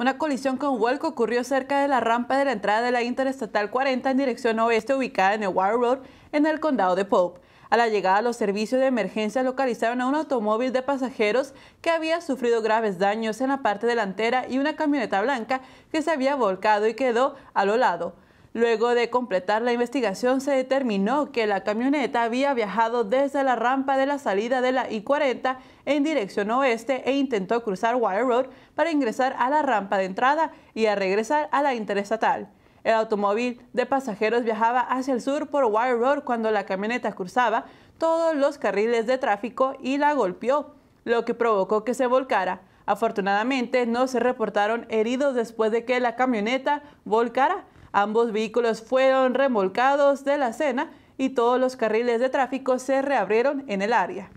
Una colisión con vuelco ocurrió cerca de la rampa de la entrada de la Interestatal 40 en dirección oeste ubicada en el Wire Road en el condado de Pope. A la llegada, los servicios de emergencia localizaron a un automóvil de pasajeros que había sufrido graves daños en la parte delantera y una camioneta blanca que se había volcado y quedó a lo lado. Luego de completar la investigación se determinó que la camioneta había viajado desde la rampa de la salida de la I-40 en dirección oeste e intentó cruzar Wire Road para ingresar a la rampa de entrada y a regresar a la interestatal. El automóvil de pasajeros viajaba hacia el sur por Wire Road cuando la camioneta cruzaba todos los carriles de tráfico y la golpeó, lo que provocó que se volcara. Afortunadamente no se reportaron heridos después de que la camioneta volcara, Ambos vehículos fueron remolcados de la cena y todos los carriles de tráfico se reabrieron en el área.